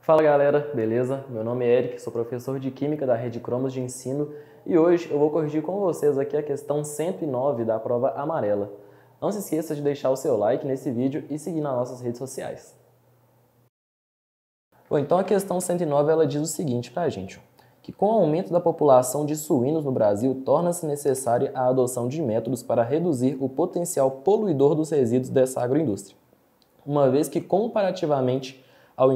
Fala galera, beleza? Meu nome é Eric, sou professor de Química da Rede Cromos de Ensino e hoje eu vou corrigir com vocês aqui a questão 109 da prova amarela. Não se esqueça de deixar o seu like nesse vídeo e seguir nas nossas redes sociais. Bom, então a questão 109 ela diz o seguinte pra gente que, com o aumento da população de suínos no Brasil, torna-se necessária a adoção de métodos para reduzir o potencial poluidor dos resíduos dessa agroindústria. Uma vez que, comparativamente ao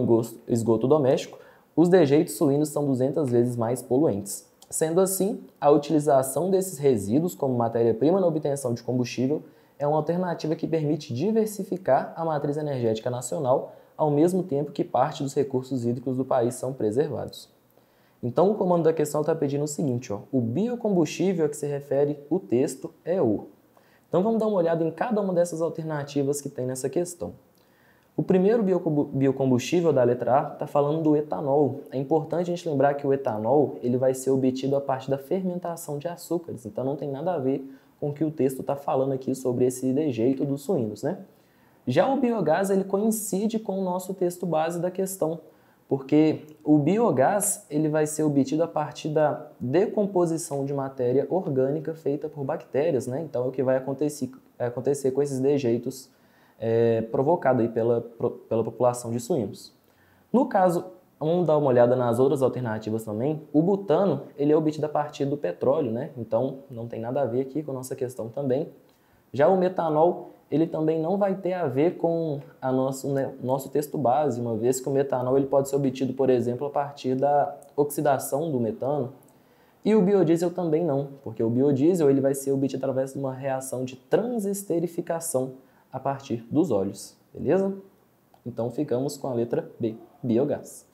esgoto doméstico, os dejeitos suínos são 200 vezes mais poluentes. Sendo assim, a utilização desses resíduos como matéria-prima na obtenção de combustível é uma alternativa que permite diversificar a matriz energética nacional, ao mesmo tempo que parte dos recursos hídricos do país são preservados. Então, o comando da questão está pedindo o seguinte, ó, o biocombustível a que se refere o texto é o. Então, vamos dar uma olhada em cada uma dessas alternativas que tem nessa questão. O primeiro biocombustível da letra A está falando do etanol. É importante a gente lembrar que o etanol ele vai ser obtido a partir da fermentação de açúcares, então não tem nada a ver com o que o texto está falando aqui sobre esse dejeito dos suínos. Né? Já o biogás ele coincide com o nosso texto base da questão, porque o biogás ele vai ser obtido a partir da decomposição de matéria orgânica feita por bactérias, né? Então é o que vai acontecer, acontecer com esses dejeitos é, provocados aí pela, pela população de suínos. No caso, vamos dar uma olhada nas outras alternativas também. O butano ele é obtido a partir do petróleo, né? Então não tem nada a ver aqui com a nossa questão também. Já o metanol, ele também não vai ter a ver com a nosso, né, nosso texto base, uma vez que o metanol ele pode ser obtido, por exemplo, a partir da oxidação do metano. E o biodiesel também não, porque o biodiesel ele vai ser obtido através de uma reação de transesterificação a partir dos óleos, beleza? Então ficamos com a letra B, biogás.